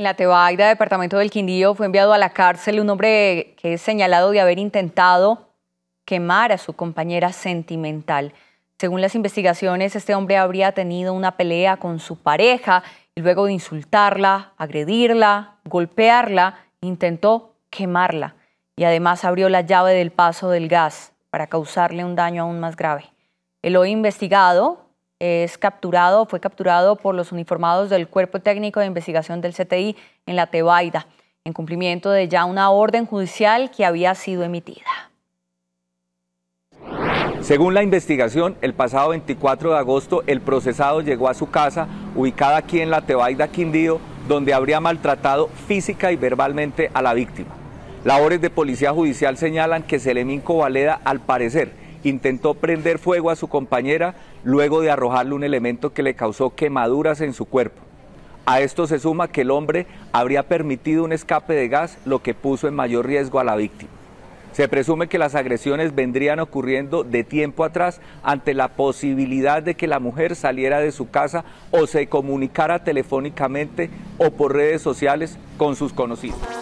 En la Tebaida, departamento del Quindío, fue enviado a la cárcel un hombre que es señalado de haber intentado quemar a su compañera sentimental. Según las investigaciones, este hombre habría tenido una pelea con su pareja y luego de insultarla, agredirla, golpearla, intentó quemarla y además abrió la llave del paso del gas para causarle un daño aún más grave. El hoy investigado es capturado, fue capturado por los uniformados del Cuerpo Técnico de Investigación del CTI en la Tebaida, en cumplimiento de ya una orden judicial que había sido emitida. Según la investigación, el pasado 24 de agosto el procesado llegó a su casa, ubicada aquí en la Tebaida Quindío, donde habría maltratado física y verbalmente a la víctima. Labores de policía judicial señalan que Seleminco Covaleda, al parecer, intentó prender fuego a su compañera luego de arrojarle un elemento que le causó quemaduras en su cuerpo. A esto se suma que el hombre habría permitido un escape de gas, lo que puso en mayor riesgo a la víctima. Se presume que las agresiones vendrían ocurriendo de tiempo atrás ante la posibilidad de que la mujer saliera de su casa o se comunicara telefónicamente o por redes sociales con sus conocidos.